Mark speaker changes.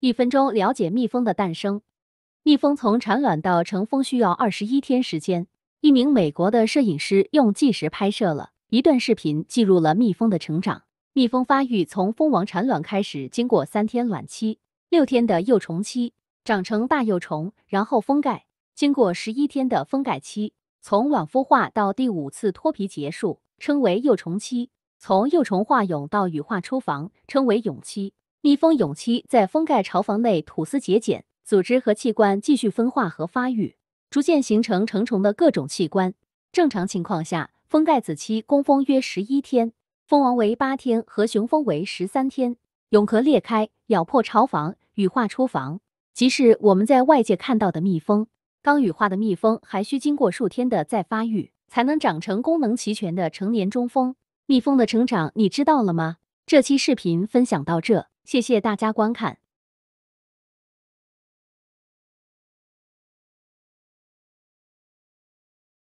Speaker 1: 一分钟了解蜜蜂的诞生。蜜蜂从产卵到成蜂需要二十一天时间。一名美国的摄影师用计时拍摄了一段视频，记录了蜜蜂的成长。蜜蜂发育从蜂王产卵开始，经过三天卵期、六天的幼虫期，长成大幼虫，然后封盖，经过十一天的封盖期，从卵孵化到第五次脱皮结束，称为幼虫期；从幼虫化蛹到羽化出房，称为蛹期。蜜蜂蛹期在封盖巢房内吐丝结茧，组织和器官继续分化和发育，逐渐形成成虫的各种器官。正常情况下，封盖子期工蜂约十一天，蜂王为八天，和雄蜂为十三天。蛹壳裂开，咬破巢房，羽化出房。即使我们在外界看到的蜜蜂，刚羽化的蜜蜂还需经过数天的再发育，才能长成功能齐全的成年中蜂。蜜蜂的成长，你知道了吗？这期视频分享到这。谢谢大家观看。